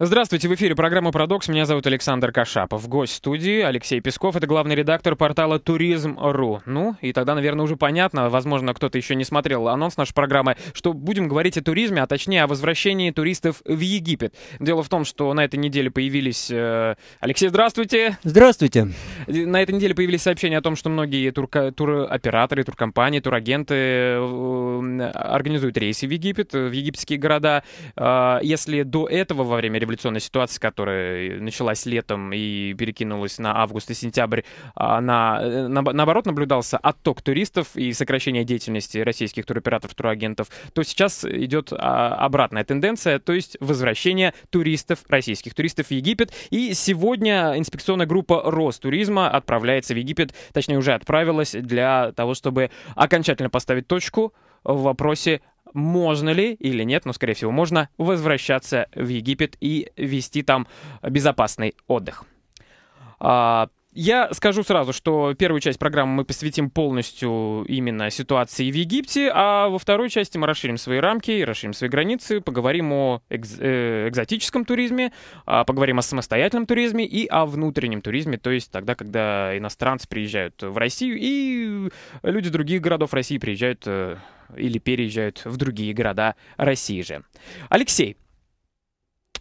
Здравствуйте, в эфире программа «Парадокс». Меня зовут Александр Кашапов. Гость студии Алексей Песков. Это главный редактор портала «Туризм.ру». Ну, и тогда, наверное, уже понятно, возможно, кто-то еще не смотрел анонс нашей программы, что будем говорить о туризме, а точнее о возвращении туристов в Египет. Дело в том, что на этой неделе появились... Э, Алексей, здравствуйте! Здравствуйте! Э, на этой неделе появились сообщения о том, что многие турка... туроператоры, туркомпании, турагенты э, организуют рейсы в Египет, в египетские города. Если до этого, во время революционная ситуация, которая началась летом и перекинулась на август и сентябрь, на, э, на, наоборот наблюдался отток туристов и сокращение деятельности российских туроператоров, турагентов, то сейчас идет а, обратная тенденция, то есть возвращение туристов, российских туристов в Египет. И сегодня инспекционная группа Ростуризма отправляется в Египет, точнее уже отправилась для того, чтобы окончательно поставить точку в вопросе можно ли или нет, но, скорее всего, можно возвращаться в Египет и вести там безопасный отдых. А, я скажу сразу, что первую часть программы мы посвятим полностью именно ситуации в Египте, а во второй части мы расширим свои рамки, расширим свои границы, поговорим о экз э, экзотическом туризме, а, поговорим о самостоятельном туризме и о внутреннем туризме, то есть тогда, когда иностранцы приезжают в Россию и люди других городов России приезжают э, или переезжают в другие города России же. Алексей,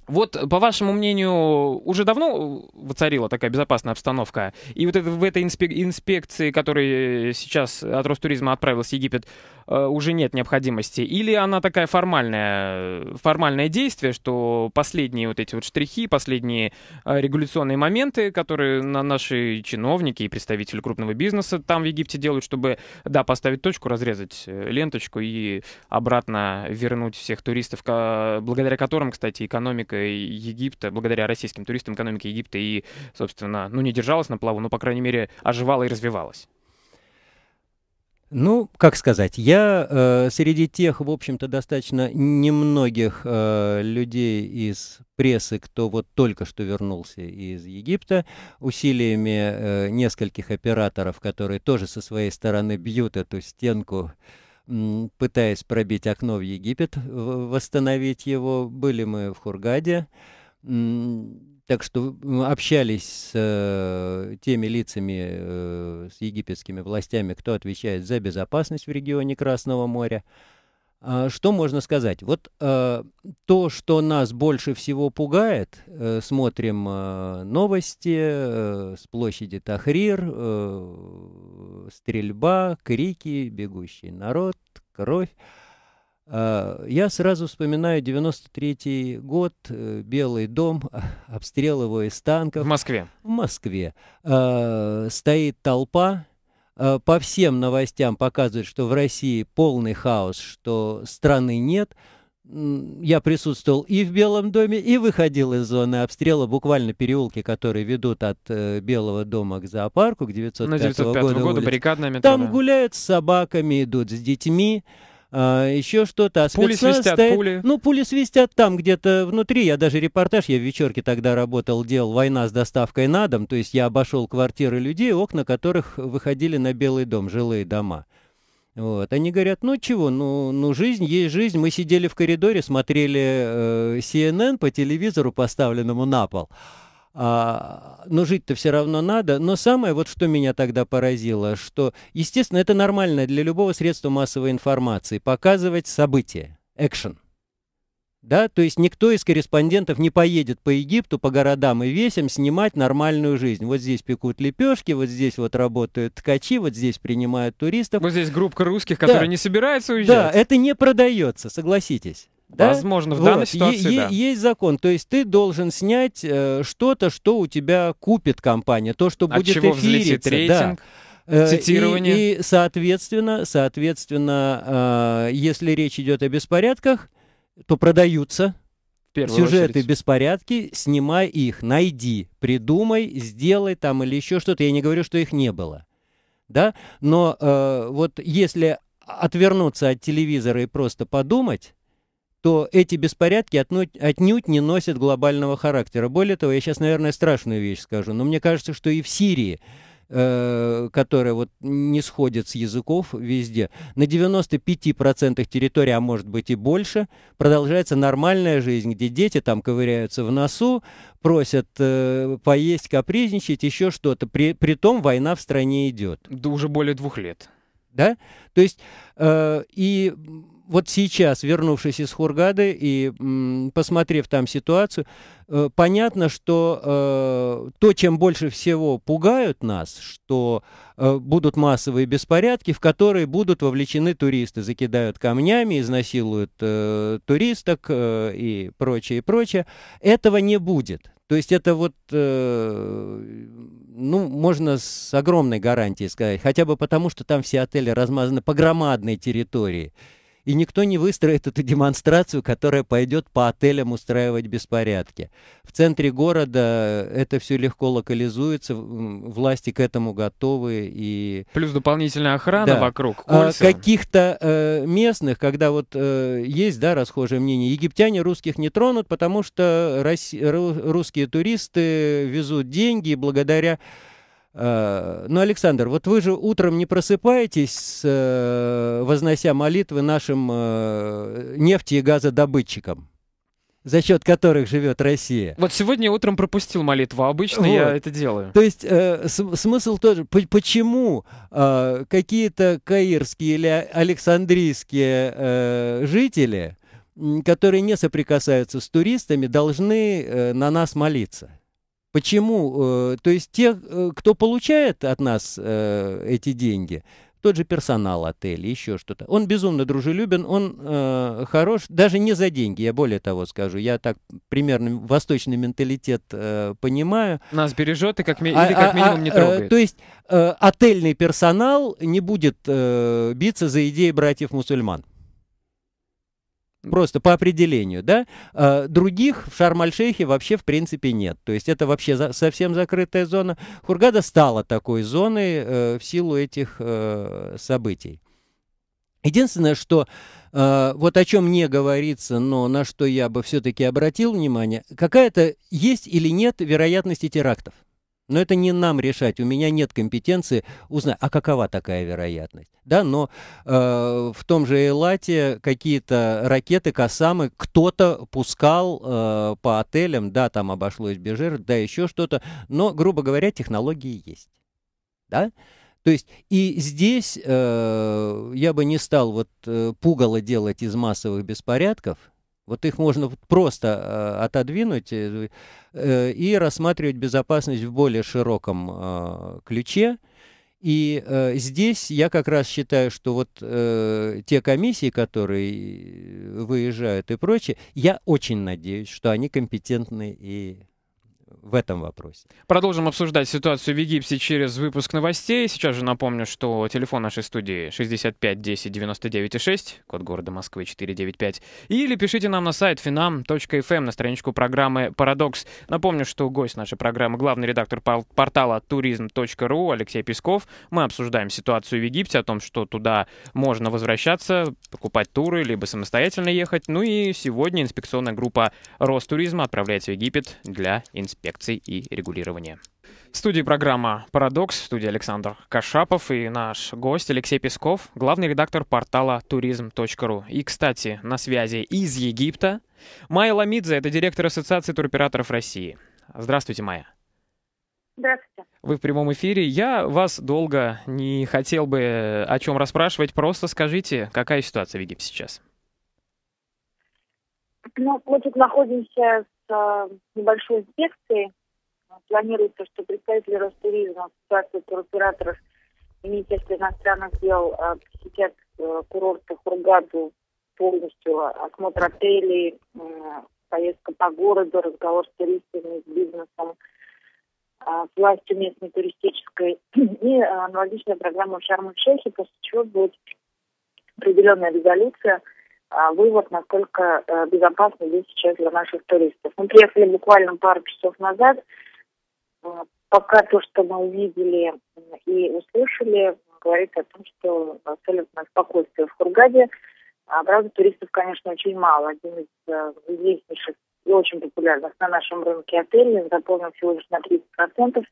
вот, по вашему мнению, уже давно воцарила такая безопасная обстановка? И вот это, в этой инспек инспекции, которая сейчас от Ростуризма отправилась в Египет, Э, уже нет необходимости? Или она такая формальная, э, формальное действие, что последние вот эти вот штрихи, последние э, регуляционные моменты, которые на наши чиновники и представители крупного бизнеса там в Египте делают, чтобы, да, поставить точку, разрезать ленточку и обратно вернуть всех туристов, благодаря которым, кстати, экономика Египта, благодаря российским туристам экономика Египта и, собственно, ну не держалась на плаву, но, по крайней мере, оживала и развивалась. Ну, как сказать, я э, среди тех, в общем-то, достаточно немногих э, людей из прессы, кто вот только что вернулся из Египта, усилиями э, нескольких операторов, которые тоже со своей стороны бьют эту стенку, э, пытаясь пробить окно в Египет, восстановить его. Были мы в Хургаде. Э, так что общались с э, теми лицами, э, с египетскими властями, кто отвечает за безопасность в регионе Красного моря. А, что можно сказать? Вот э, то, что нас больше всего пугает, э, смотрим э, новости э, с площади Тахрир, э, стрельба, крики, бегущий народ, кровь. А, я сразу вспоминаю 93 год, э, Белый дом, обстрел его из танков. В Москве. В Москве. А, стоит толпа, а, по всем новостям показывают, что в России полный хаос, что страны нет. Я присутствовал и в Белом доме, и выходил из зоны обстрела, буквально переулки, которые ведут от э, Белого дома к зоопарку, к 905, На 905 года, года улиц. баррикадная метро. Там гуляют с собаками, идут с детьми а, еще что-то. А пули свистят, стоит, пули. Ну, пули свистят там где-то внутри. Я даже репортаж, я в вечерке тогда работал, делал «Война с доставкой на дом». То есть я обошел квартиры людей, окна которых выходили на Белый дом, жилые дома. Вот. Они говорят, ну чего, ну, ну жизнь есть жизнь. Мы сидели в коридоре, смотрели э, CNN по телевизору, поставленному на пол. А, но жить-то все равно надо. Но самое, вот что меня тогда поразило, что, естественно, это нормально для любого средства массовой информации показывать события, экшен. Да, то есть никто из корреспондентов не поедет по Египту, по городам и весям снимать нормальную жизнь. Вот здесь пекут лепешки, вот здесь вот работают ткачи, вот здесь принимают туристов. Вот здесь группа русских, которые да. не собираются уезжать. Да, это не продается, согласитесь. Да? Возможно, в вот. данной ситуации, да. Есть закон, то есть ты должен снять э, что-то, что у тебя купит компания, то, что От будет чего эфириться. Э, рейтинг. Да. Э, цитирование. И, и соответственно, соответственно, э, если речь идет о беспорядках, то продаются сюжеты очередь. беспорядки, снимай их, найди, придумай, сделай там или еще что-то. Я не говорю, что их не было, да. Но э, вот если отвернуться от телевизора и просто подумать то эти беспорядки отнюдь, не носят глобального характера. Более того, я сейчас, наверное, страшную вещь скажу, но мне кажется, что и в Сирии э, которая вот не сходит с языков везде, на 95% территории, а может быть и больше, продолжается нормальная жизнь, где дети там ковыряются в носу, просят э, поесть, капризничать, еще что-то. При, при том война в стране идет. Да уже более двух лет. Да? То есть э, и вот сейчас, вернувшись из Хургады и м, посмотрев там ситуацию, э, понятно, что э, то, чем больше всего пугают нас, что э, будут массовые беспорядки, в которые будут вовлечены туристы, закидают камнями, изнасилуют э, туристок э, и прочее, и прочее, этого не будет. То есть это вот, э, ну, можно с огромной гарантией сказать, хотя бы потому, что там все отели размазаны по громадной территории и никто не выстроит эту демонстрацию, которая пойдет по отелям устраивать беспорядки. В центре города это все легко локализуется, власти к этому готовы и... Плюс дополнительная охрана да. вокруг. А, каких-то э, местных, когда вот э, есть, да, расхожее мнение, египтяне русских не тронут, потому что рос... русские туристы везут деньги, и благодаря Э, ну, Александр, вот вы же утром не просыпаетесь, э, вознося молитвы нашим э, нефти и газодобытчикам? за счет которых живет Россия. Вот сегодня утром пропустил молитву, а обычно вот. я это делаю. То есть смысл тоже, почему какие-то каирские или александрийские жители, которые не соприкасаются с туристами, должны на нас молиться? Почему? Э, то есть те, э, кто получает от нас э, эти деньги, тот же персонал отеля, еще что-то. Он безумно дружелюбен, он э, хорош, даже не за деньги, я более того скажу. Я так примерно восточный менталитет понимаю. Нас бережет и как, ми- а, или как а, минимум а, не трогает. то есть отельный персонал не будет биться за идеи братьев-мусульман. Просто по определению, да? А, других в Шарм-Аль-Шейхе вообще в принципе нет. То есть это вообще за, совсем закрытая зона. Хургада стала такой зоной э, в силу этих э, событий. Единственное, что э, вот о чем не говорится, но на что я бы все-таки обратил внимание, какая-то есть или нет вероятности терактов. Но это не нам решать. У меня нет компетенции узнать, а какова такая вероятность. Да, но э, в том же Элате какие-то ракеты, косамы, кто-то пускал э, по отелям, да, там обошлось без жертв, да, еще что-то. Но, грубо говоря, технологии есть. Да? То есть и здесь э, я бы не стал вот э, пугало делать из массовых беспорядков, вот их можно просто э, отодвинуть э, э, и рассматривать безопасность в более широком э, ключе. И э, здесь я как раз считаю, что вот э, те комиссии, которые э, выезжают и прочее, я очень надеюсь, что они компетентны и в этом вопросе. Продолжим обсуждать ситуацию в Египте через выпуск новостей. Сейчас же напомню, что телефон нашей студии 65 10 99 6, код города Москвы 495, или пишите нам на сайт finam.fm эм, на страничку программы «Парадокс». Напомню, что гость нашей программы — главный редактор портала turism.ru Алексей Песков. Мы обсуждаем ситуацию в Египте, о том, что туда можно возвращаться, покупать туры, либо самостоятельно ехать. Ну и сегодня инспекционная группа Ростуризма отправляется в Египет для инспекции инспекций и регулирования. В студии программа «Парадокс», в студии Александр Кашапов и наш гость Алексей Песков, главный редактор портала туризм.ру. И, кстати, на связи из Египта Майя Ламидзе, это директор Ассоциации туроператоров России. Здравствуйте, Майя. Здравствуйте. Вы в прямом эфире. Я вас долго не хотел бы о чем расспрашивать. Просто скажите, какая ситуация в Египте сейчас? Ну, мы тут находимся с небольшой инспекцией. Планируется, что представители Ростуризма, Ассоциации туроператоров и Министерство иностранных дел э, посетят э, курорты Хургаду полностью. Осмотр отелей, э, поездка по городу, разговор с туристами, с бизнесом, с властью местной туристической и аналогичная программа в Шарм-Шейхе, после чего будет определенная резолюция – а, вывод, насколько э, безопасно здесь сейчас для наших туристов. Мы приехали буквально пару часов назад. Э, пока то, что мы увидели и услышали, говорит о том, что абсолютно спокойствие в Хургаде. А, правда, туристов, конечно, очень мало. Один из э, известнейших и очень популярных на нашем рынке отелей заполнен всего лишь на 30%.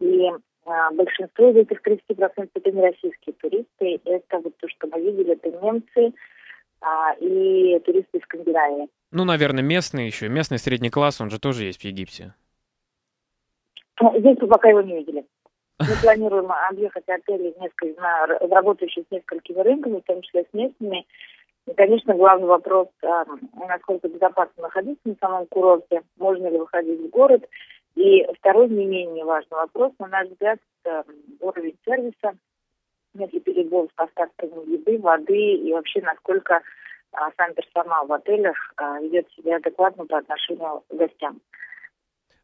И а, большинство из этих 30% это не российские туристы. Это вот то, что мы видели, это немцы, а, и туристы из Скандинавии. Ну, наверное, местные еще, местный средний класс, он же тоже есть в Египте. Ну, здесь мы пока его не видели. Мы планируем объехать отели несколько, на, работающие с несколькими рынками, в том числе с местными. И, конечно, главный вопрос, эм, насколько безопасно находиться на самом курорте, можно ли выходить в город. И второй не менее важный вопрос, на наш взгляд, эм, уровень сервиса – нет ли перебор с поставками еды, воды и вообще насколько а, сам персонал в отелях а, ведет себя адекватно по отношению к гостям.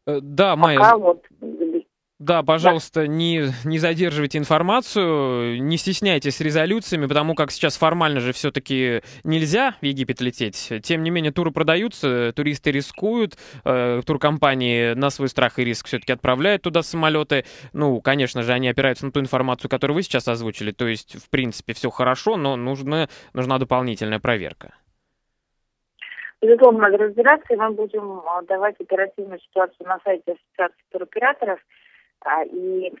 Э, да, Майя. Пока вот да, пожалуйста, да. Не, не задерживайте информацию, не стесняйтесь резолюциями, потому как сейчас формально же все-таки нельзя в Египет лететь. Тем не менее, туры продаются, туристы рискуют, э, туркомпании на свой страх и риск все-таки отправляют туда самолеты. Ну, конечно же, они опираются на ту информацию, которую вы сейчас озвучили. То есть, в принципе, все хорошо, но нужна, нужна дополнительная проверка. Безусловно, надо разбираться, и мы будем э, давать оперативную ситуацию на сайте Ассоциации туроператоров – а, и,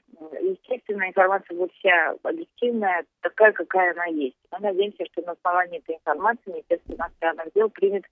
естественно, информация будет вся объективная, такая, какая она есть. Мы надеемся, что на основании этой информации Министерство иностранных дел примет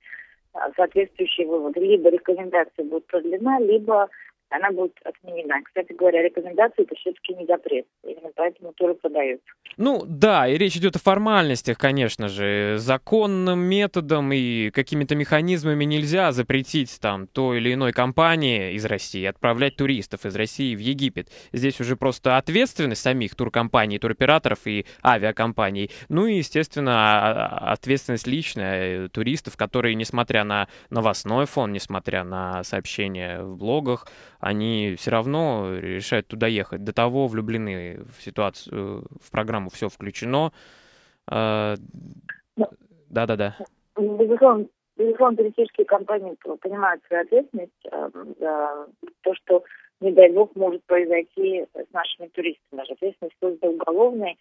а, соответствующий вывод. Либо рекомендация будет продлена, либо она будет отменена. Кстати говоря, рекомендации это все-таки не запрет. Именно поэтому тоже подают. Ну да, и речь идет о формальностях, конечно же. Законным методом и какими-то механизмами нельзя запретить там той или иной компании из России отправлять туристов из России в Египет. Здесь уже просто ответственность самих туркомпаний, туроператоров и авиакомпаний. Ну и, естественно, а, а, ответственность личная э, туристов, которые, несмотря на новостной фон, несмотря на сообщения в блогах, они все равно решают туда ехать. До того влюблены в ситуацию, в программу все включено. Э, да-да-да. Безусловно, безусловно, туристические компании понимают свою ответственность эм, за то, что, не дай бог, может произойти с нашими туристами. Наша ответственность просто уголовная,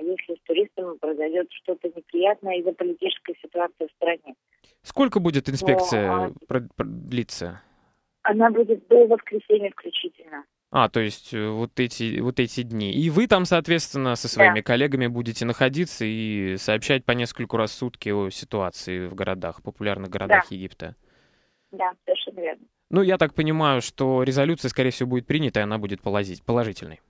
если с туристом произойдет что-то неприятное из-за политической ситуации в стране. Сколько будет ну, инспекция Но, а длиться? Она будет до воскресенья включительно. А, то есть э, вот эти, вот эти дни. И вы там, соответственно, со своими да. коллегами будете находиться и сообщать по нескольку раз в сутки о ситуации в городах, популярных городах да. Египта. Да, совершенно верно. Ну, я так понимаю, что резолюция, скорее всего, будет принята, и она будет положительной.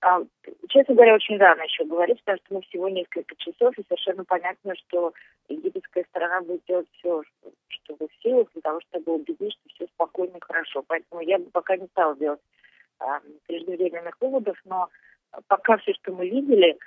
А, честно говоря, очень рано еще говорить, потому что мы всего несколько часов, и совершенно понятно, что египетская сторона будет делать все, что в силах, для того, чтобы убедить, что все спокойно и хорошо. Поэтому я бы пока не стала делать а, преждевременных выводов, но пока все, что мы видели,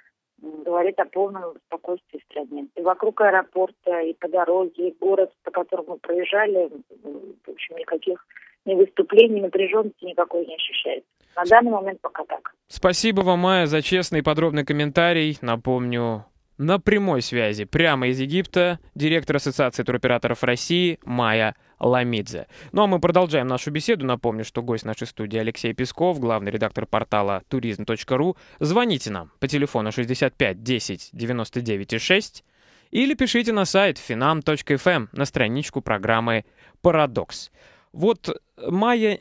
говорит о полном спокойствии в стране. И вокруг аэропорта, и по дороге, и город, по которому мы проезжали, в общем, никаких ни выступлений, ни напряженности никакой не ощущается. На данный момент пока так. Спасибо вам, Майя, за честный и подробный комментарий. Напомню, на прямой связи прямо из Египта директор Ассоциации туроператоров России Майя Ламидзе. Ну а мы продолжаем нашу беседу. Напомню, что гость нашей студии Алексей Песков, главный редактор портала туризм.ру. Звоните нам по телефону 65 10 99 6 или пишите на сайт finam.fm эм, на страничку программы «Парадокс». Вот Майя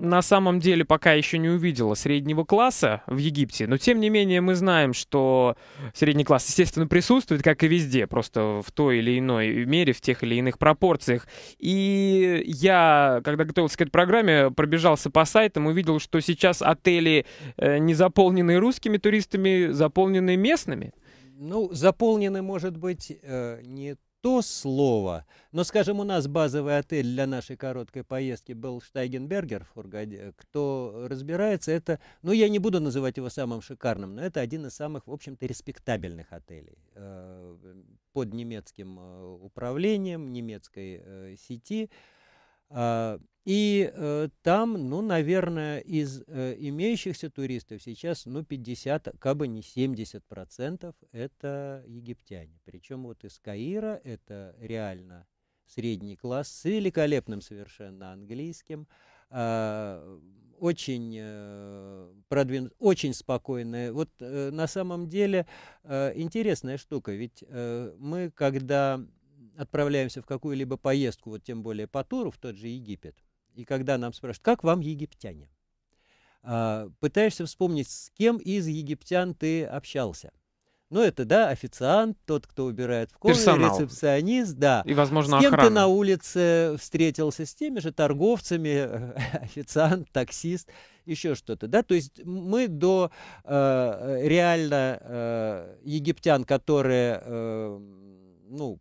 на самом деле пока еще не увидела среднего класса в Египте, но тем не менее мы знаем, что средний класс, естественно, присутствует, как и везде, просто в той или иной мере, в тех или иных пропорциях. И я, когда готовился к этой программе, пробежался по сайтам, увидел, что сейчас отели э, не заполнены русскими туристами, заполнены местными. Ну, заполнены, может быть, э, не то слово. Но, скажем, у нас базовый отель для нашей короткой поездки был Штайгенбергер в Хургаде. Кто разбирается, это, ну, я не буду называть его самым шикарным, но это один из самых, в общем-то, респектабельных отелей э, под немецким э, управлением, немецкой э, сети. А, и э, там, ну, наверное, из э, имеющихся туристов сейчас, ну, 50, как бы не 70 процентов, это египтяне. Причем вот из Каира это реально средний класс с великолепным совершенно английским, э, очень э, продвин, очень спокойное. Вот э, на самом деле э, интересная штука, ведь э, мы когда отправляемся в какую-либо поездку, вот тем более по туру в тот же Египет, и когда нам спрашивают, как вам египтяне? А, пытаешься вспомнить, с кем из египтян ты общался. Ну, это, да, официант, тот, кто убирает в комнате, Персонал. рецепционист, да. И, возможно, С кем охрана. ты на улице встретился? С теми же торговцами, официант, таксист, еще что-то, да? То есть мы до э, реально э, египтян, которые, э, ну,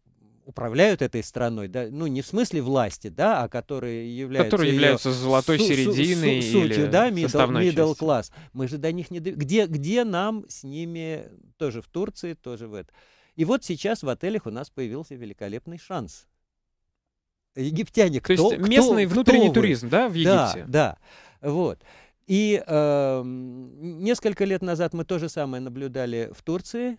управляют этой страной, да, ну не в смысле власти, да, а которые являются, которые являются золотой су- серединой су- су- сутью, или да, middle, middle класс. Мы же до них не где где нам с ними тоже в Турции, тоже в это. И вот сейчас в отелях у нас появился великолепный шанс. Египтяне, кто, То есть местный кто, внутренний кто туризм, вы? да, в Египте. Да, да, вот. И э, несколько лет назад мы то же самое наблюдали в Турции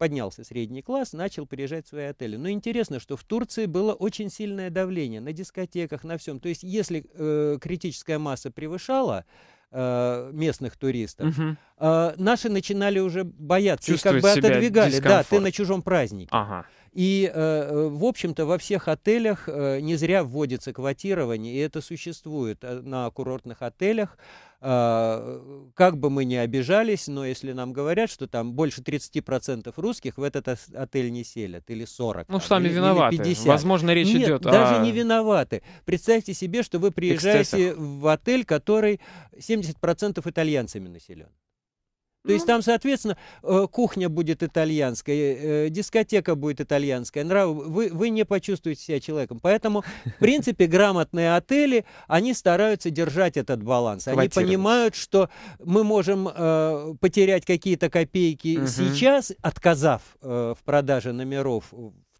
поднялся средний класс, начал приезжать в свои отели. Но интересно, что в Турции было очень сильное давление на дискотеках, на всем. То есть, если э, критическая масса превышала э, местных туристов, угу. наши начинали уже бояться и как бы отодвигали. Да, ты на чужом празднике. Ага. И, э, э, в общем-то, во всех отелях э, не зря вводится квотирование, и это существует на курортных отелях как бы мы ни обижались, но если нам говорят, что там больше 30% русских в этот отель не селят, или 40, ну, там, сами или, виноваты. Или 50. Возможно, речь Нет, идет даже о... не виноваты. Представьте себе, что вы приезжаете Эксцессах. в отель, который 70% итальянцами населен. То ну. есть там, соответственно, э, кухня будет итальянская, э, дискотека будет итальянская, нравы, вы, вы не почувствуете себя человеком. Поэтому, в принципе, грамотные отели, они стараются держать этот баланс. Они понимают, что мы можем э, потерять какие-то копейки угу. сейчас, отказав э, в продаже номеров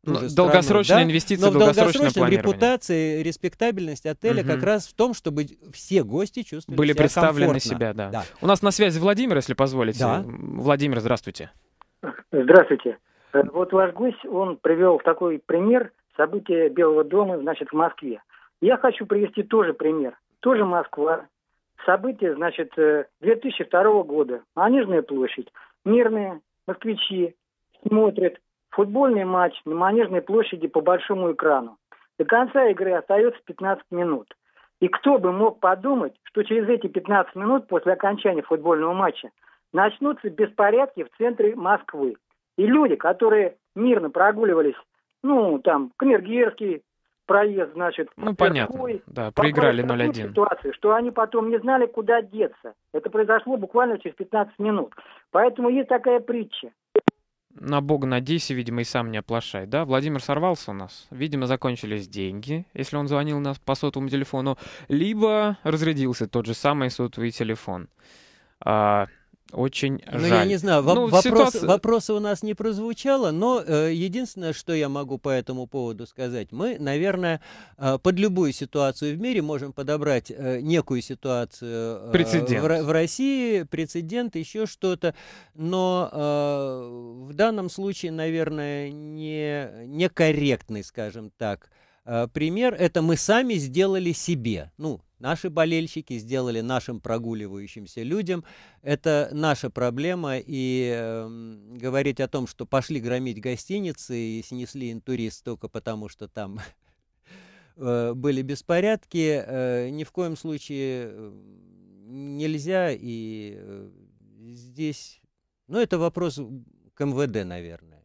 но, ну, долгосрочные страну, инвестиции, да? но в долгосрочном репутации, респектабельность отеля угу. как раз в том, чтобы все гости чувствовали Были себя представлены комфортно. себя, да. да. У нас на связи Владимир, если позволите. Да. Владимир, здравствуйте. Здравствуйте. Э, вот ваш гость, он привел такой пример события Белого дома, значит, в Москве. Я хочу привести тоже пример. Тоже Москва. События, значит, 2002 э, года. Манежная площадь. Мирные москвичи смотрят, Футбольный матч на Манежной площади по большому экрану. До конца игры остается 15 минут. И кто бы мог подумать, что через эти 15 минут после окончания футбольного матча начнутся беспорядки в центре Москвы. И люди, которые мирно прогуливались, ну, там, Кнергерский проезд, значит, Ну, понятно, Тверской, да, проиграли 0-1. Ситуации, что они потом не знали, куда деться. Это произошло буквально через 15 минут. Поэтому есть такая притча на бога надейся, видимо, и сам не оплошай, да? Владимир сорвался у нас. Видимо, закончились деньги, если он звонил нас по сотовому телефону. Либо разрядился тот же самый сотовый телефон. А, очень жаль. Ну, я не знаю, ну, вопрос, ситуация... вопроса у нас не прозвучало, но э, единственное, что я могу по этому поводу сказать, мы, наверное, э, под любую ситуацию в мире можем подобрать э, некую ситуацию э, прецедент. В, в России, прецедент, еще что-то, но э, в данном случае, наверное, не, некорректный, скажем так, э, пример, это мы сами сделали себе. Ну, Наши болельщики сделали нашим прогуливающимся людям. Это наша проблема. И э, говорить о том, что пошли громить гостиницы и снесли интурист только потому, что там э, были беспорядки, э, ни в коем случае э, нельзя. И э, здесь, ну, это вопрос к МВД, наверное.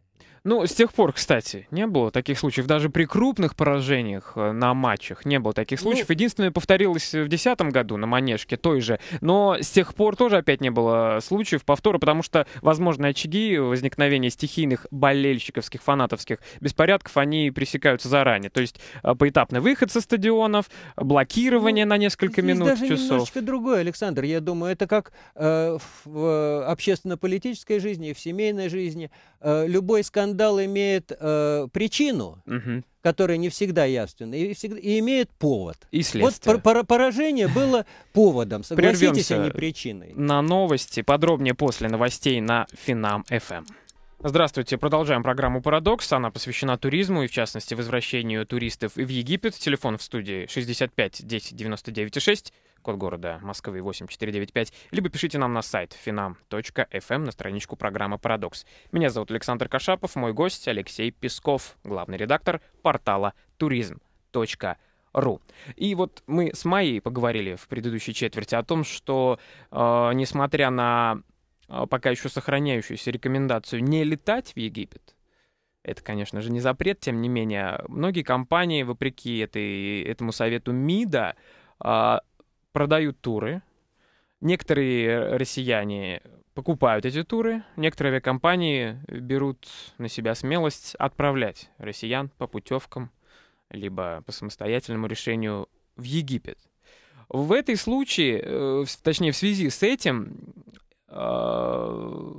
Ну, с тех пор, кстати, не было таких случаев. Даже при крупных поражениях э, на матчах не было таких ну, случаев. Ну, Единственное повторилось в 2010 году на Манежке, той же. Но с тех пор тоже опять не было э, случаев повтора, потому что возможные очаги возникновения стихийных болельщиковских, фанатовских беспорядков, они пресекаются заранее. То есть э, поэтапный выход со стадионов, блокирование ну, на несколько здесь минут, даже часов. немножечко другое, Александр. Я думаю, это как э, в э, общественно-политической жизни, в семейной жизни. Э, любой скандал скандал имеет э, причину, угу. которая не всегда явственна, и, всегда, и имеет повод. И следствие. Вот пор поражение было поводом, согласитесь, а не причиной. на новости, подробнее после новостей на Финам-ФМ. Эм. Здравствуйте, продолжаем программу «Парадокс». Она посвящена туризму и, в частности, возвращению туристов в Египет. Телефон в студии 65 10 99 6 код города Москвы 8495, либо пишите нам на сайт finam.fm эм на страничку программы «Парадокс». Меня зовут Александр Кашапов, мой гость Алексей Песков, главный редактор портала «Туризм.ру». И вот мы с Майей поговорили в предыдущей четверти о том, что э, несмотря на э, пока еще сохраняющуюся рекомендацию не летать в Египет, это, конечно же, не запрет, тем не менее, многие компании, вопреки этой, этому совету МИДа, а, продают туры. Некоторые э, россияне покупают эти туры, некоторые авиакомпании берут на себя смелость отправлять россиян по путевкам либо по самостоятельному решению в Египет. В этой случае, э, точнее, в связи с этим, э,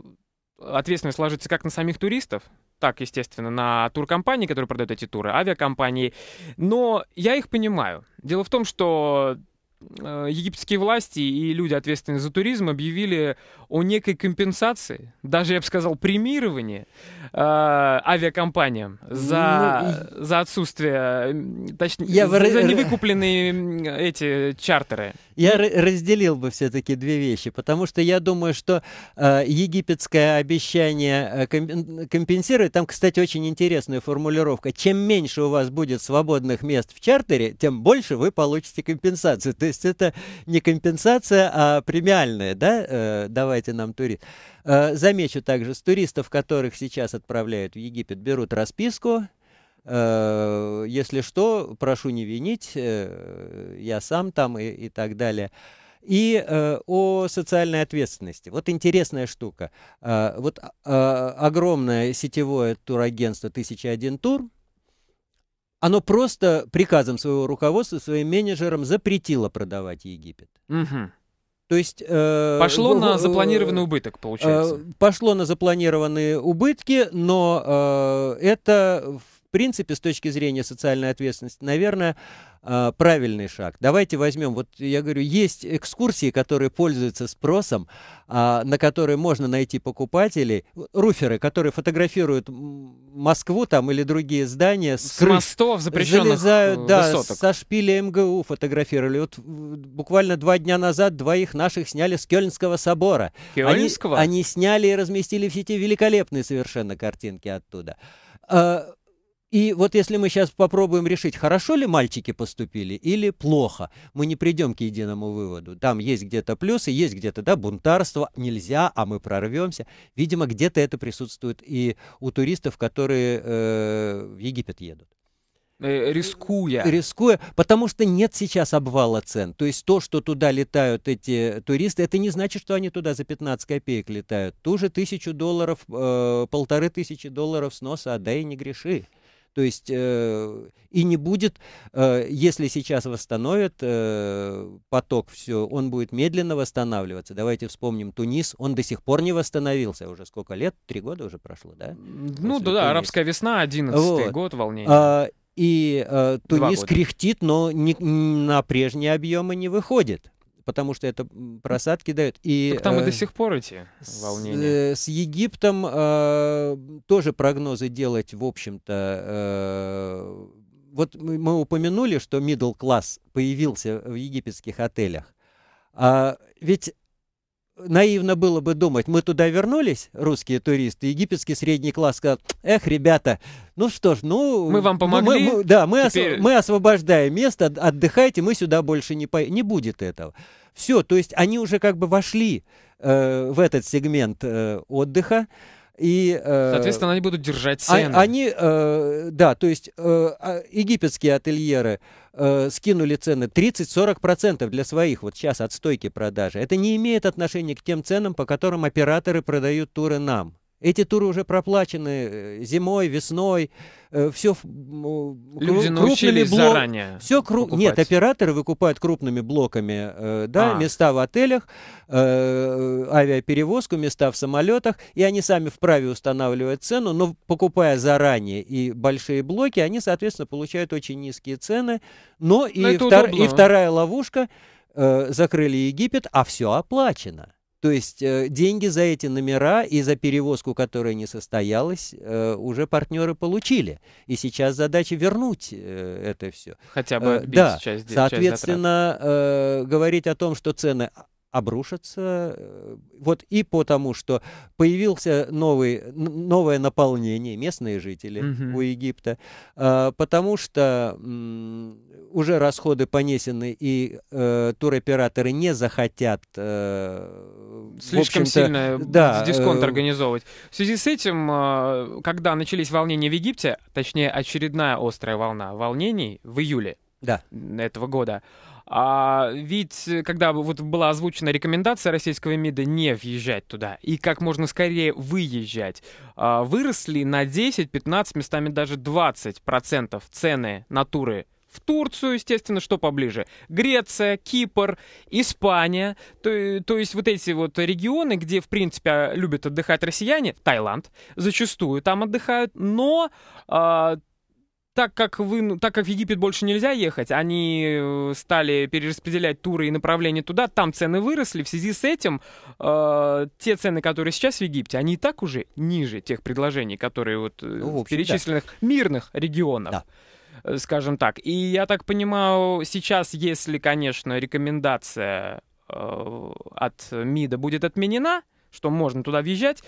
ответственность ложится как на самих туристов, так, естественно, на туркомпании, которые продают эти туры, авиакомпании. Но я их понимаю. Дело в том, что Э, египетские власти и люди, ответственные за туризм, объявили о некой компенсации, даже, я бы сказал, премировании э, авиакомпаниям за, ну, за отсутствие, точнее, я за, за невыкупленные эти чартеры. Я разделил бы все-таки две вещи, потому что я думаю, что э, египетское обещание э, компенсирует, там, кстати, очень интересная формулировка, чем меньше у вас будет свободных мест в чартере, тем больше вы получите компенсацию. То есть это не компенсация, а премиальная, да, э, давай давайте нам турист. Э, замечу также, с туристов, которых сейчас отправляют в Египет, берут расписку, э, если что, прошу не винить, э, я сам там и, и так далее. И э, о социальной ответственности. Вот интересная штука. Э, вот э, огромное сетевое турагентство «1001 тур», оно просто приказом своего руководства, своим менеджерам запретило продавать Египет. Угу. То есть... Э, пошло э, на запланированный убыток, э, получается. Э, пошло на запланированные убытки, но э, это принципе, с точки зрения социальной ответственности, наверное, э, правильный шаг. Давайте возьмем, вот я говорю, есть экскурсии, которые пользуются спросом, а, на которые можно найти покупателей, руферы, которые фотографируют Москву там или другие здания с, с крыш, мостов запрещенных залезают, э, да, высоток. со шпиля МГУ фотографировали. Вот э, буквально два дня назад двоих наших сняли с Кёльнского собора. Кёльнского? Они, они сняли и разместили в сети великолепные совершенно картинки оттуда. И вот если мы сейчас попробуем решить, хорошо ли мальчики поступили или плохо, мы не придем к единому выводу. Там есть где-то плюсы, есть где-то да, бунтарство, нельзя, а мы прорвемся. Видимо, где-то это присутствует и у туристов, которые э, в Египет едут. Э, рискуя. Рискуя, потому что нет сейчас обвала цен. То есть то, что туда летают эти туристы, это не значит, что они туда за 15 копеек летают. Ту же тысячу долларов, э, полторы тысячи долларов сноса да и не греши. То есть э, и не будет, э, если сейчас восстановят э, поток, все, он будет медленно восстанавливаться. Давайте вспомним Тунис, он до сих пор не восстановился уже сколько лет, три года уже прошло, да? Ну да, да, арабская весна, одиннадцатый вот. год, волнения, А, и э, Тунис кряхтит, но не, на прежние объемы не выходит потому что это просадки дают. И, так там и до э, сих пор эти волнения. С, э, с Египтом э, тоже прогнозы делать, в общем-то... Э, вот мы упомянули, что middle класс появился в египетских отелях. А ведь наивно было бы думать, мы туда вернулись, русские туристы, египетский средний класс сказал, эх, ребята, ну что ж, ну... Мы вам ну, помогли. Мы, мы, да, мы, теперь... ос, мы освобождаем место, отдыхайте, мы сюда больше не, по... не будет этого. Все, то есть они уже как бы вошли э, в этот сегмент э, отдыха. И, э, Соответственно, они будут держать а-, цены. они, э, да, то есть э, а, египетские ательеры скинули цены 30-40% для своих вот сейчас от стойки продажи. Это не имеет отношения к тем ценам, по которым операторы продают туры нам. Эти туры уже проплачены э, зимой, весной. Э, все Люди кру- крупными блок... заранее. Все кру... Нет, операторы выкупают крупными блоками э, да, а. места в отелях, авиаперевозку, места в самолетах. И они сами вправе устанавливают цену, но покупая заранее и большие блоки, они, соответственно, получают очень низкие цены. Но, но и, втор... и вторая ловушка закрыли Египет, а все оплачено. То есть э, деньги за эти номера и за перевозку, которая не состоялась, э, уже партнеры получили. И сейчас задача вернуть э, это все. Хотя бы отбить да. часть Соответственно, часть затрат. говорить о том, что цены обрушатся. Э, вот и потому, что появился новый, новое наполнение, местные жители Mm -hmm. у Египта, э, потому что э, уже расходы понесены, и э, туроператоры не захотят... Э, Слишком сильно да, э, дисконт э, организовывать. В связи с этим, э, когда начались волнения в Египте, точнее очередная острая волна волнений в июле да. этого года, а ведь э, когда вот была озвучена рекомендация российского МИДа не въезжать туда и как можно скорее выезжать, а, выросли на 10-15, местами даже 20% цены натуры в Турцию, естественно, что поближе. Греция, Кипр, Испания. То, э, то есть вот эти вот регионы, где, в принципе, а, любят отдыхать россияне, Таиланд, зачастую там отдыхают, но э, так как, вы, ну, так как в Египет больше нельзя ехать, они э, стали перераспределять туры и направления туда, там цены выросли. В связи с этим э, те цены, которые сейчас в Египте, они и так уже ниже тех предложений, которые вот ну, в, общем, в перечисленных да. мирных регионах. Да э, скажем так. И я так понимаю, сейчас, если, конечно, рекомендация э, от МИДа будет отменена, что можно туда въезжать,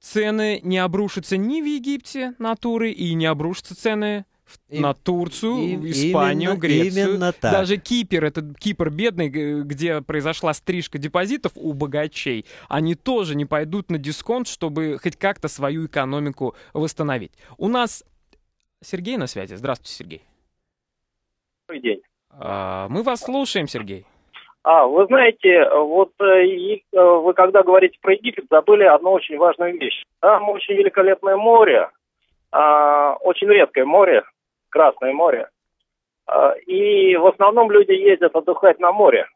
цены не обрушатся ни в Египте на туры, и не обрушатся цены на Турцию, и, Испанию, именно, Грецию. Именно так. Даже Кипр, этот Кипр бедный, где произошла стрижка депозитов у богачей, они тоже не пойдут на дисконт, чтобы хоть как-то свою экономику восстановить. У нас Сергей на связи. Здравствуйте, Сергей. Добрый день. А, мы вас слушаем, Сергей. А, вы знаете, вот э, и, э, вы когда говорите про Египет, забыли одну очень важную вещь. Там очень великолепное море, а, очень редкое море, Красное море. А, и в основном люди ездят отдыхать на море.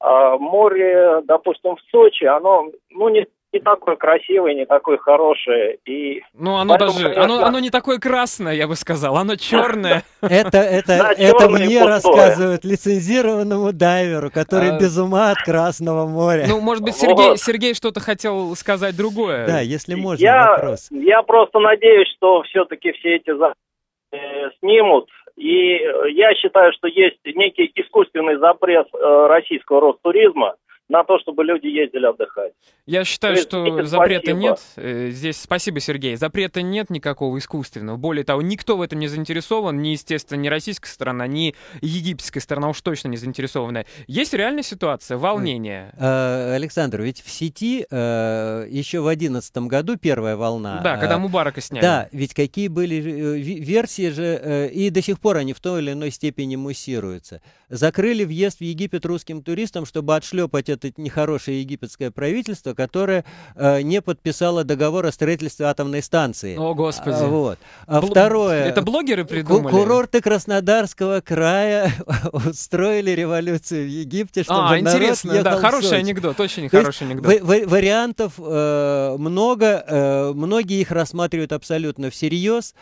А, море, допустим, в Сочи, оно ну, не не такое красивое, не такое хорошее. И ну, оно поэтому, даже, конечно... оно, оно не такое красное, я бы сказал, оно черное. Это, это, это мне рассказывают лицензированному дайверу, который а. без ума от Красного моря. Ну, может быть, Сергей, Сергей что-то хотел сказать другое. Да, если можно, вопрос. Я просто надеюсь, что все-таки все эти Э, снимут. И э, я считаю, что есть некий искусственный запрет э, российского Ростуризма, на то, чтобы люди ездили отдыхать. Я считаю, что запрета спасибо. нет. Э, здесь спасибо, Сергей. Запрета нет никакого искусственного. Более того, никто в этом не заинтересован, ни, естественно, ни российская сторона, ни египетская сторона уж точно не заинтересованная. Есть реальная ситуация, волнение. Э, Александр, ведь в сети э, еще в 2011 году первая волна. Да, когда Мубарака сняли. Да, ведь какие были версии же, и до сих пор они в той или иной степени муссируются. Закрыли въезд в Египет русским туристам, чтобы отшлепать это нехорошее египетское правительство, которое э, не подписало договор о строительстве атомной станции. О, Господи. А, вот. А Бл- второе. Это блогеры придумали? Курорты Краснодарского края устроили революцию в Египте, чтобы А, интересно, да, хороший анекдот, очень хороший анекдот. В- в- вариантов э, много, э, многие их рассматривают абсолютно всерьез.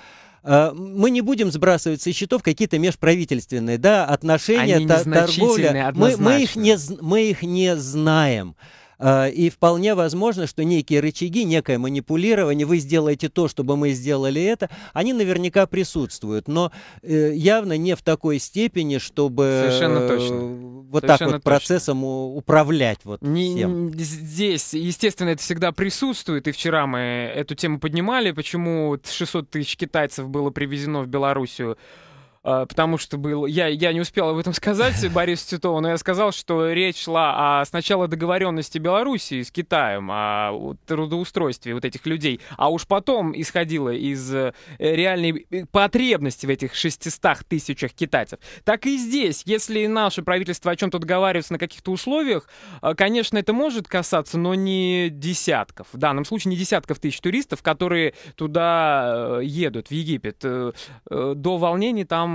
Э, мы не будем сбрасывать со счетов какие-то межправительственные да, отношения, Они торговля. Мы, мы, их не, мы их не знаем. Э, и вполне возможно, что некие рычаги, некое манипулирование, вы сделаете то, чтобы мы сделали это, они наверняка присутствуют, но э, явно не в такой степени, чтобы Совершенно э, точно. вот Совершенно так вот точно. процессом управлять вот не, всем. Здесь, естественно, это всегда присутствует, и вчера мы эту тему поднимали, почему 600 тысяч китайцев было привезено в Белоруссию а, потому что был, я, я не успел об этом сказать Борису Титову, но я сказал, что речь шла о сначала договоренности Белоруссии с Китаем, о трудоустройстве вот этих людей, а уж потом исходило из э, реальной э, потребности в этих 600 тысячах китайцев. Так и здесь, если наше правительство о чем-то договаривается на каких-то условиях, а, конечно, это может касаться, но не десятков. В данном случае не десятков тысяч туристов, которые туда э, едут, в Египет. До волнений там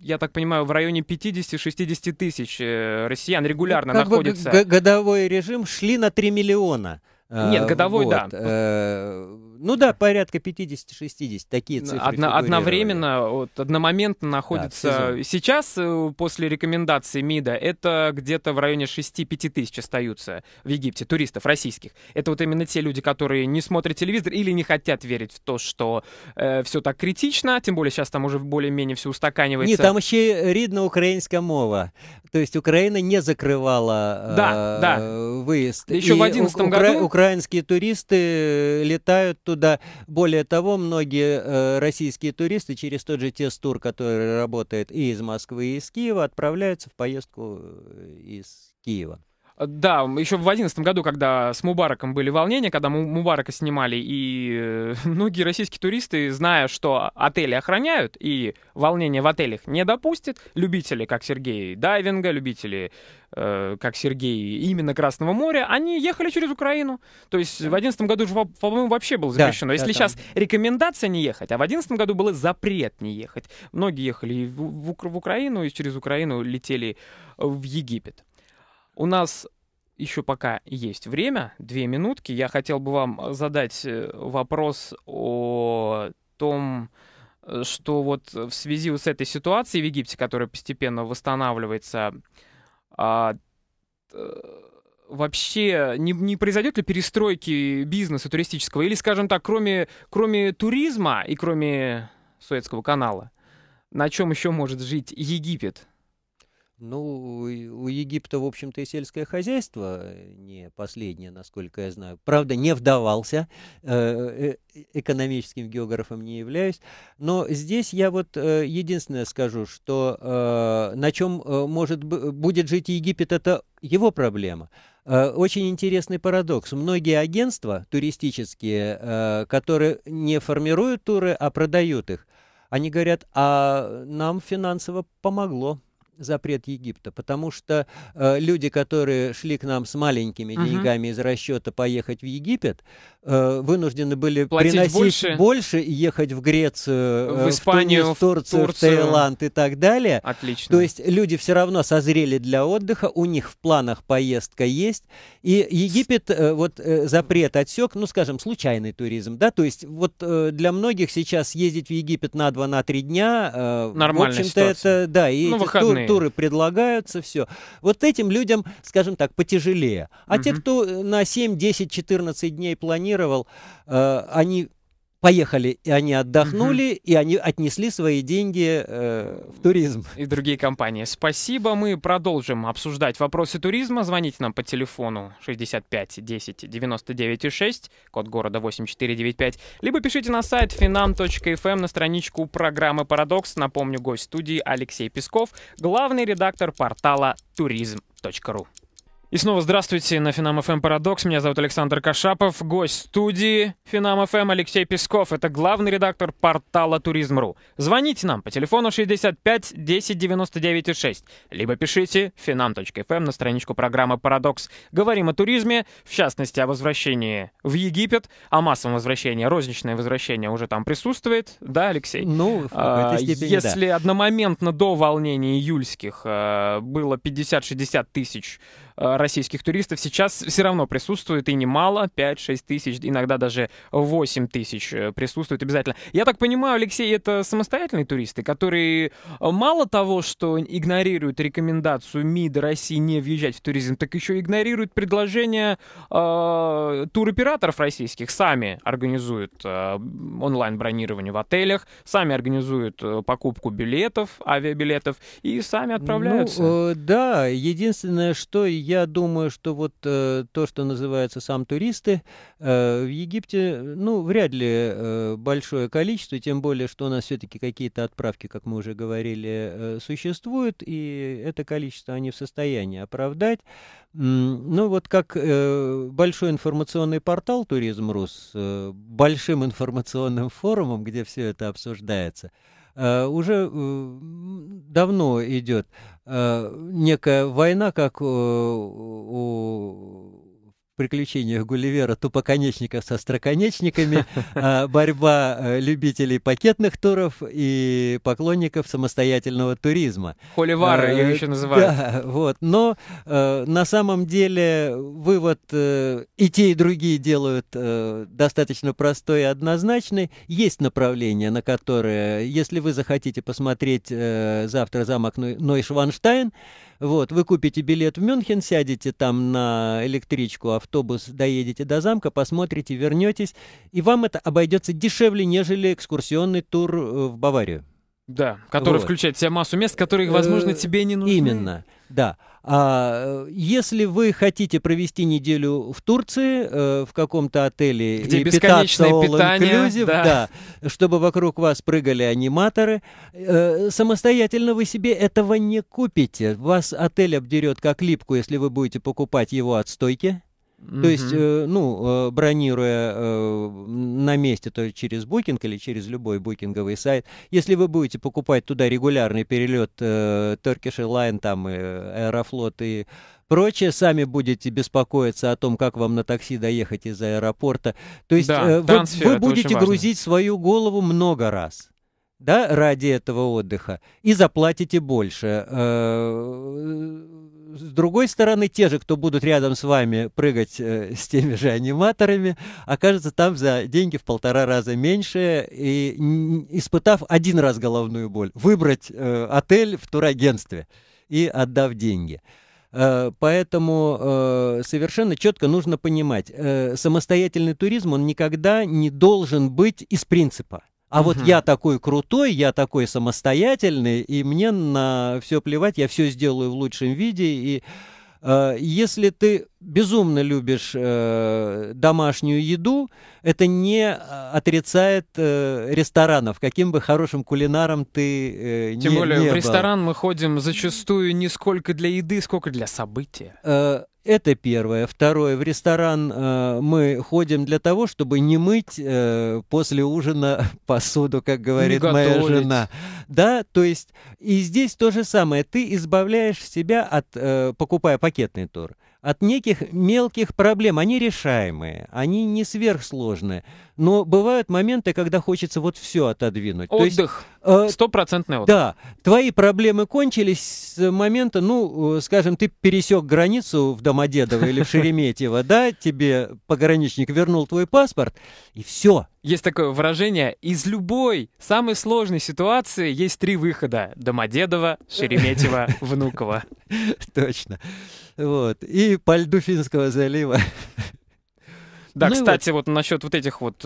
я так понимаю, в районе 50-60 тысяч э, россиян регулярно ну, как находится. Бы годовой режим шли на 3 миллиона. Нет, э, годовой, вот. да. Э, ну да, порядка 50-60, такие цифры. Одно, одновременно, вот, одномоментно находится... Да, сейчас, э, после рекомендации МИДа, это где-то в районе 6-5 тысяч остаются в Египте туристов российских. Это вот именно те люди, которые не смотрят телевизор или не хотят верить в то, что э, все так критично, тем более сейчас там уже более-менее все устаканивается. Нет, там еще видно украинская мова. То есть Украина не закрывала э, да, да. выезд. Еще И в 2011 году... украинские туристы э, летают туда. Более того, многие э, российские туристы через тот же тур, который работает и из Москвы, и из Киева, отправляются в поездку э, из Киева. Э, да, еще в 2011 году, когда с Мубараком были волнения, когда Мубарака снимали, и э, многие российские туристы, зная, что отели охраняют, и волнения в отелях не допустят, любители, как Сергей дайвинга, любители, э, как Сергей, именно Красного моря, они ехали через Украину. То есть да. в 2011 году же, по-моему, вообще было запрещено. Да, Если да, сейчас да. рекомендация не ехать, а в 2011 году было запрет не ехать. Многие ехали в, в, в Украину, и через Украину летели в Египет. У нас еще пока есть время, две минутки. Я хотел бы вам э, задать э, вопрос о том, э, что вот в связи с этой ситуацией в Египте, которая постепенно восстанавливается, а, вообще не, не произойдет ли перестройки бизнеса туристического? Или, скажем так, кроме, кроме туризма и кроме Советского канала, на чем еще может жить Египет? Ну, у Египта, в общем-то, и сельское хозяйство э, не последнее, насколько я знаю. Правда, не вдавался, э, э экономическим географом не являюсь. Но здесь я вот э единственное скажу, что э на чем э, может будет жить Египет, это его проблема. Очень интересный парадокс. Многие агентства туристические, которые не формируют туры, а продают их, они говорят, а нам финансово помогло запрет Египта, потому что э, люди, которые шли к нам с маленькими угу. деньгами из расчета поехать в Египет, э, вынуждены были Платить приносить больше. больше и ехать в Грецию, э, в, Испанию, в, Тунис, в Турцию, в Турцию, в Таиланд и так далее. Отлично. То есть люди все равно созрели для отдыха, у них в планах поездка есть, и Египет э, вот э, запрет отсек, ну скажем, случайный туризм, да, то есть вот э, для многих сейчас ездить в Египет на два, на три дня, э, Нормальная в общем-то ситуация. это да, и ну, выходные кандидатуры предлагаются, все. Вот этим людям, скажем так, потяжелее. А угу. те, кто э, на 7, 10, 14 дней планировал, э, они поехали, и они отдохнули, угу. и они отнесли свои деньги э, в туризм. И другие компании. Спасибо. Мы продолжим обсуждать вопросы туризма. Звоните нам по телефону 65 10 99 6, код города 8495, либо пишите на сайт finam.fm эм, на страничку программы «Парадокс». Напомню, гость студии Алексей Песков, главный редактор портала «Туризм.ру». И снова здравствуйте на Финам ФМ эм Парадокс. Меня зовут Александр Кашапов. Гость студии Финам ФМ эм Алексей Песков. Это главный редактор портала Туризм.ру. Звоните нам по телефону 65 10 99 6, либо пишите finam.fm эм на страничку программы Парадокс. Говорим о туризме, в частности, о возвращении в Египет, о массовом возвращении. Розничное возвращение уже там присутствует, да, Алексей? Ну, в а, степени, Если да. одномоментно до волнений июльских э, было 50-60 тысяч Э, российских туристов сейчас все равно присутствует и немало, 5-6 тысяч, иногда даже 8 тысяч э, присутствует обязательно. Я так понимаю, Алексей, это самостоятельные туристы, которые э, мало того, что игнорируют рекомендацию МИДа России не въезжать в туризм, так еще игнорируют предложения э, туроператоров российских, сами организуют э, онлайн-бронирование в отелях, сами организуют э, покупку билетов, авиабилетов и сами отправляются. Ну, э, да, единственное, что я думаю, что вот э, то, что называется сам туристы, э, в Египте, ну, вряд ли э, большое количество, тем более, что у нас все-таки какие-то отправки, как мы уже говорили, э, существуют, и это количество они в состоянии оправдать. Ну, вот как э, большой информационный портал «Туризм.рус», э, большим информационным форумом, где все это обсуждается – Э, уже э, давно идет э, некая война, как у приключениях Гулливера тупоконечников со строконечниками, а, борьба а, любителей пакетных туров и поклонников самостоятельного туризма. Холивары а, ее еще называют. вот. Но на самом деле вывод э, и те, и другие делают э, достаточно простой и однозначный. Есть направление, на которое, если вы захотите посмотреть э, завтра замок Нойшванштайн, вот, вы купите билет в Мюнхен, сядете там на электричку, автобус, доедете до замка, посмотрите, вернетесь, и вам это обойдется дешевле, нежели экскурсионный тур э, в Баварию. Да, который вот. включает в себя массу мест, которые, э, возможно, тебе не нужны. Именно, да. А если вы хотите провести неделю в Турции, э, в каком-то отеле, где и бесконечное питание, да. да, чтобы вокруг вас прыгали аниматоры, э, самостоятельно вы себе этого не купите. Вас отель обдерет как липку, если вы будете покупать его от стойки. Mm-hmm. То есть, э, ну, э, бронируя э, на месте, то через букинг или через любой букинговый сайт, если вы будете покупать туда регулярный перелет э, Turkish Airlines, там, и Аэрофлот и прочее, сами будете беспокоиться о том, как вам на такси доехать из аэропорта. То есть да, вы, вы будете грузить свою голову много раз да, ради этого отдыха и заплатите больше с другой стороны, те же, кто будут рядом с вами прыгать э, с теми же аниматорами, окажутся там за деньги в полтора раза меньше, и испытав один раз головную боль, выбрать э, отель в турагентстве и отдав деньги. Э, поэтому э, совершенно четко нужно понимать, э, самостоятельный туризм, он никогда не должен быть из принципа. А угу. вот я такой крутой, я такой самостоятельный, и мне на все плевать, я все сделаю в лучшем виде. И э, если ты безумно любишь э, домашнюю еду, это не э, отрицает э, ресторанов, каким бы хорошим кулинаром ты э, Тем не, более не в был. ресторан мы ходим зачастую не сколько для еды, сколько для события. Э, это первое. Второе. В ресторан э, мы ходим для того, чтобы не мыть э, после ужина посуду, как говорит моя жена. Да, то есть и здесь то же самое. Ты избавляешь себя от, э, покупая пакетный тур, от неких мелких проблем. Они решаемые, они не сверхсложные. Но бывают моменты, когда хочется вот все отодвинуть. Отдых. Э, Стопроцентный э, отдых. Да. Твои проблемы кончились с момента, ну, э, скажем, ты пересек границу в Домодедово или в Шереметьево, да, тебе пограничник вернул твой паспорт, и все, есть такое выражение, из любой самой сложной ситуации есть три выхода. Домодедово, Шереметьево, Внуково. Точно. Вот. И по льду Финского залива. Да, ну кстати, вот. вот насчет вот этих вот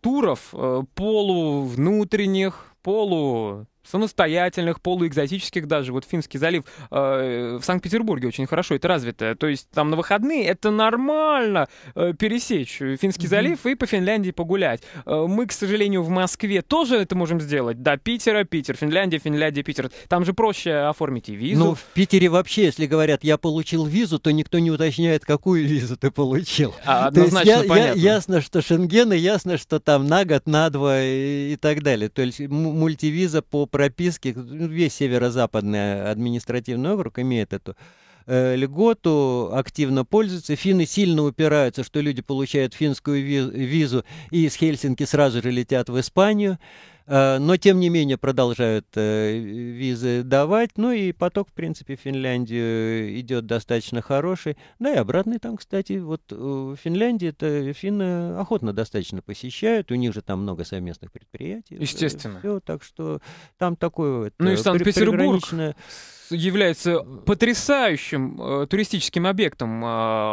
туров, полувнутренних, э, полу самостоятельных, полуэкзотических даже. Вот Финский залив э, в Санкт-Петербурге очень хорошо это развито. То есть там на выходные это нормально э, пересечь Финский mm-hmm. залив и по Финляндии погулять. Э, мы, к сожалению, в Москве тоже это можем сделать. До Питера, Питер, Финляндия, Финляндия, Питер. Там же проще оформить и визу. Ну, в Питере вообще, если говорят, я получил визу, то никто не уточняет, какую визу ты получил. А, то есть, я, понятно. Я, ясно, что Шенген, и ясно, что там на год, на два и, и так далее. То есть мультивиза по прописке, ну, весь северо-западный э, административный округ имеет эту э, льготу, активно пользуются. Финны сильно упираются, что люди получают финскую визу и из Хельсинки сразу же летят в Испанию. Э, но тем не менее продолжают э, визы давать. Ну и поток, в принципе, в Финляндию э, идет достаточно хороший. Да и обратный там, кстати, вот в Финляндии это финны охотно достаточно посещают. У них же там много совместных предприятий. Естественно. Все, так что там такое... Ну и Санкт-Петербург является потрясающим э, туристическим объектом э,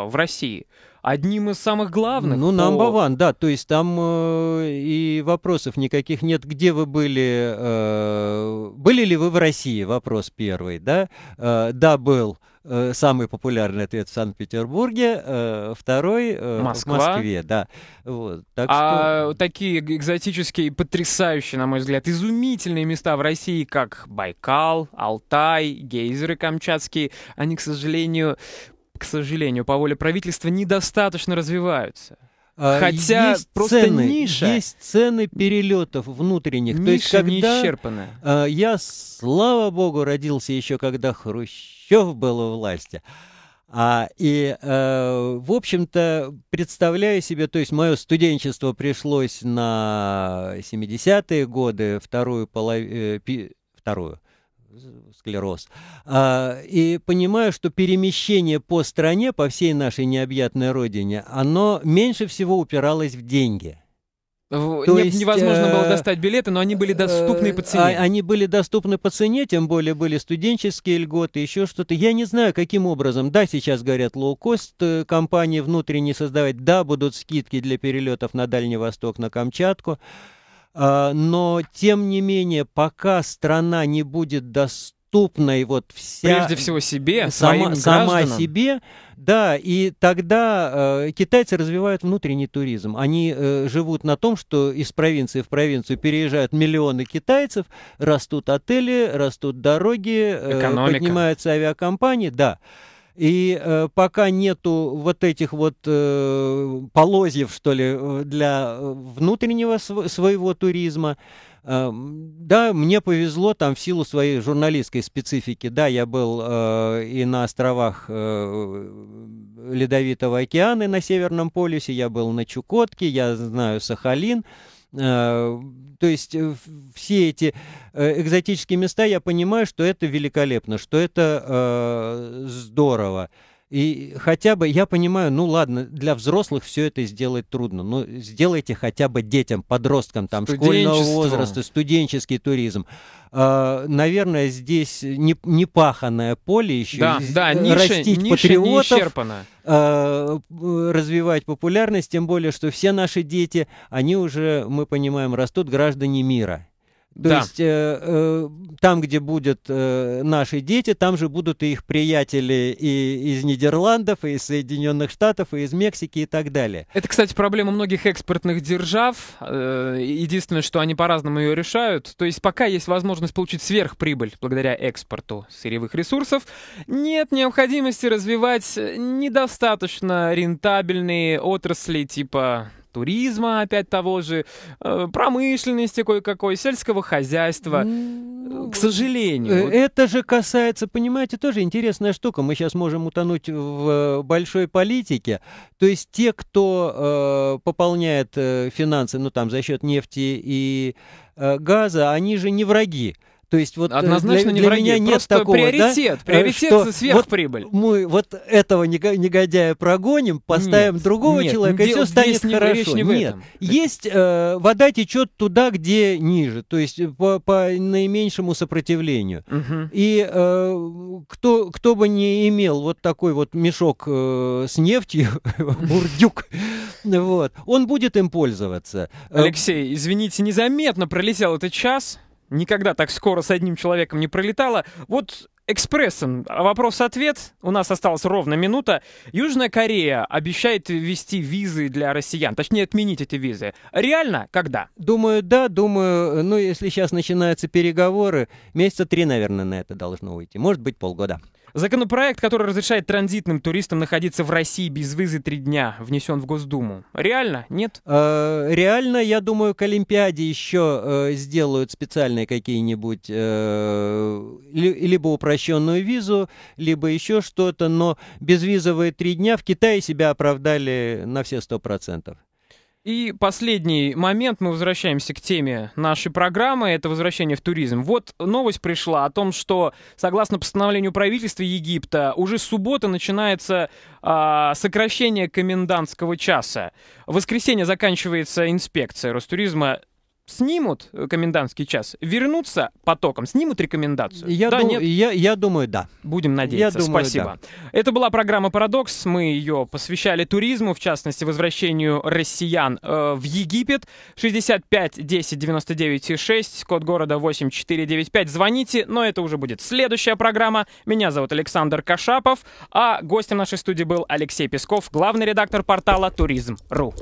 в России одним из самых главных. Ну, нам по... Ван, да, то есть там э, и вопросов никаких нет. Где вы были? Э, были ли вы в России? Вопрос первый, да? Э, да, был э, самый популярный ответ в Санкт-Петербурге, э, второй э, Москва. в Москве, да. Вот, так а что... такие экзотические, потрясающие, на мой взгляд, изумительные места в России, как Байкал, Алтай, гейзеры камчатские, они, к сожалению, к сожалению, по воле правительства, недостаточно развиваются. А, Хотя есть просто цены, ниша. Есть цены перелетов внутренних. Ниша То есть, когда, не исчерпана. Я, слава богу, родился еще когда Хрущев был у власти. А, и, э, в общем-то, представляю себе, то есть мое студенчество пришлось на 70-е годы, вторую половину, э, вторую, склероз. А, и понимаю, что перемещение по стране, по всей нашей необъятной родине, оно меньше всего упиралось в деньги. То не, есть, невозможно э, было достать билеты, но они были э, доступны э, по цене. А, они были доступны по цене, тем более были студенческие льготы, еще что-то. Я не знаю, каким образом. Да, сейчас говорят, лоукост э, компании внутренне создавать. Да, будут скидки для перелетов на Дальний Восток, на Камчатку. А, но тем не менее, пока страна не будет доступной вот вся... Прежде всего себе, сама, своим сама себе, да, и тогда э, китайцы развивают внутренний туризм. Они э, живут на том, что из провинции в провинцию переезжают миллионы китайцев, растут отели, растут дороги, э, поднимаются авиакомпании, да. И э, пока нету вот этих вот э, полозьев, что ли, э, для э, внутреннего св- своего туризма, эм, да, мне повезло там в силу своей журналистской специфики. Да, я был э, и на островах э, Ледовитого океана, и на Северном полюсе, я был на Чукотке, я знаю Сахалин. Э, Э, то есть э, все эти э, экзотические места, я понимаю, что это великолепно, что это здорово. И хотя бы, я понимаю, ну ладно, для взрослых все это сделать трудно, но сделайте хотя бы детям, подросткам, там, школьного возраста, студенческий туризм. А, наверное, здесь не, не паханное поле еще. Да, да, э, ниша, растить ниша патриотов, не А, э, развивать популярность, тем более, что все наши дети, они уже, мы понимаем, растут граждане мира. То да. есть э, э, там, где будут э, наши дети, там же будут и их приятели и из Нидерландов, и из Соединенных Штатов, и из Мексики и так далее. Это, кстати, проблема многих экспортных держав. Э, единственное, что они по-разному ее решают. То есть пока есть возможность получить сверхприбыль благодаря экспорту сырьевых ресурсов, нет необходимости развивать недостаточно рентабельные отрасли типа туризма опять того же, э, промышленности кое-какой, сельского хозяйства. Ну, К сожалению. Э, это же касается, понимаете, тоже интересная штука. Мы сейчас можем утонуть в э, большой политике. То есть те, кто э, пополняет финансы, ну там, за счет нефти и э, газа, они же не враги. То есть вот э, Однозначно для, для враги. меня нет Просто такого, приоритет, да, приоритет э, что сверхприбыль. Вот мы вот этого негодяя прогоним, поставим нет, другого нет, человека, ну, и все станет не, хорошо. Не нет, есть э, вода течет туда, где ниже, то есть э, по, по наименьшему сопротивлению. Угу. И э, кто, кто бы не имел вот такой вот мешок э, с нефтью, бурдюк, вот, он будет им пользоваться. Алексей, извините, незаметно пролетел этот час никогда так скоро с одним человеком не пролетала. Вот экспрессом а вопрос-ответ. У нас осталась ровно минута. Южная Корея обещает ввести визы для россиян, точнее отменить эти визы. Реально? Когда? Думаю, да. Думаю, э, ну если сейчас начинаются переговоры, месяца три, наверное, на это должно уйти. Может быть, полгода. Законопроект, который разрешает транзитным туристам находиться в России без визы три дня, внесен в Госдуму. Реально? Нет? Э, реально, я думаю, к Олимпиаде еще э, сделают специальные какие-нибудь э, либо упрощенную визу, либо еще что-то, но безвизовые три дня в Китае себя оправдали на все сто процентов. И последний момент, мы возвращаемся к теме нашей программы, это возвращение в туризм. Вот новость пришла о том, что согласно постановлению правительства Египта уже с субботы начинается э, сокращение комендантского часа. В воскресенье заканчивается инспекция Ростуризма снимут э, комендантский час, вернутся потоком, снимут рекомендацию? Я, да, дум... нет? я, я думаю, да. Будем надеяться. Я думаю, Спасибо. Да. Это была программа «Парадокс». Мы ее посвящали туризму, в частности, возвращению россиян э, в Египет. 65 10 99 6, код города 8495. Звоните, но это уже будет следующая программа. Меня зовут Александр Кашапов, а гостем нашей студии был Алексей Песков, главный редактор портала «Туризм.ру».